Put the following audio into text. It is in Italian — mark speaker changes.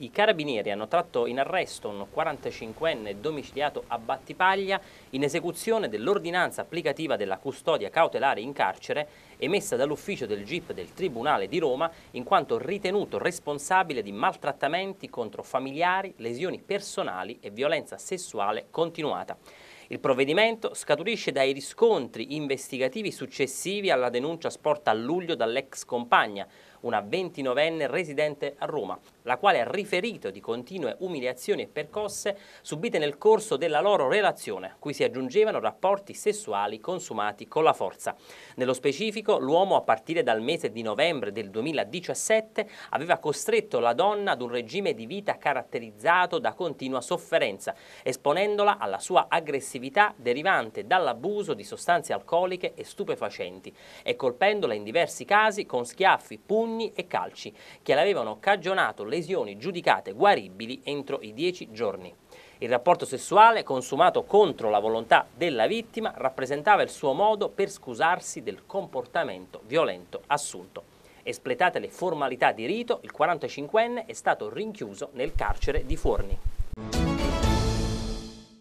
Speaker 1: I carabinieri hanno tratto in arresto un 45enne domiciliato a Battipaglia in esecuzione dell'ordinanza applicativa della custodia cautelare in carcere emessa dall'ufficio del GIP del Tribunale di Roma in quanto ritenuto responsabile di maltrattamenti contro familiari, lesioni personali e violenza sessuale continuata. Il provvedimento scaturisce dai riscontri investigativi successivi alla denuncia sporta a luglio dall'ex compagna, una 29enne residente a Roma, la quale ha riferito di continue umiliazioni e percosse subite nel corso della loro relazione, cui si aggiungevano rapporti sessuali consumati con la forza. Nello specifico, l'uomo a partire dal mese di novembre del 2017 aveva costretto la donna ad un regime di vita caratterizzato da continua sofferenza, esponendola alla sua aggressività derivante dall'abuso di sostanze alcoliche e stupefacenti e colpendola in diversi casi con schiaffi, punti pugni e calci che le cagionato lesioni giudicate guaribili entro i 10 giorni. Il rapporto sessuale, consumato contro la volontà della vittima, rappresentava il suo modo per scusarsi del comportamento violento assunto. Espletate le formalità di rito, il 45enne è stato rinchiuso nel carcere di Forni.